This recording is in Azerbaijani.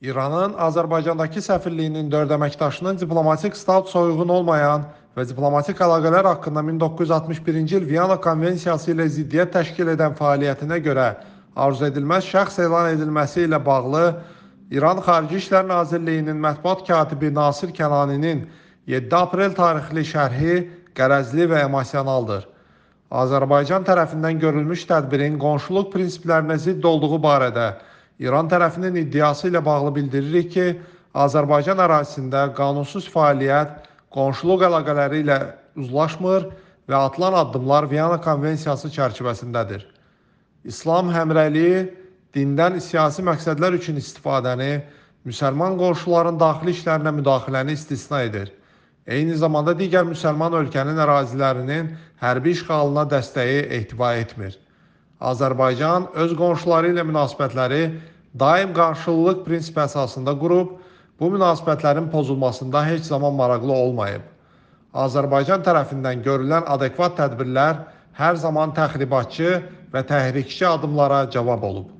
İranın Azərbaycandakı səfirliyinin dörd əməkdaşının diplomatik status uyğun olmayan və diplomatik əlaqələr haqqında 1961-ci il Viyana Konvensiyası ilə ziddiyyət təşkil edən fəaliyyətinə görə arzu edilməz şəxs elan edilməsi ilə bağlı İran Xarici İşlər Nazirliyinin mətbuat katibi Nasir Kənaninin 7 aprel tarixli şərhi qərəzli və emosionaldır. Azərbaycan tərəfindən görülmüş tədbirin qonşuluq prinsiplərinə zidd olduğu barədə İran tərəfinin iddiası ilə bağlı bildiririk ki, Azərbaycan ərazisində qanunsuz fəaliyyət qonşuluq əlaqələri ilə uzlaşmır və atılan addımlar Viyana konvensiyası çərçivəsindədir. İslam həmrəliyi dindən siyasi məqsədlər üçün istifadəni, müsəlman qonşuların daxili işlərinə müdaxiləni istisna edir. Eyni zamanda digər müsəlman ölkənin ərazilərinin hərbi işğalına dəstəyi ehtiva etmir. Azərbaycan öz qonşuları ilə münasibətləri daim qarşılıqlıq prinsipi əsasında qurub, bu münasibətlərin pozulmasında heç zaman maraqlı olmayıb. Azərbaycan tərəfindən görülən adekvat tədbirlər hər zaman təxribatçı və təhrikçi addımlara cavab olub.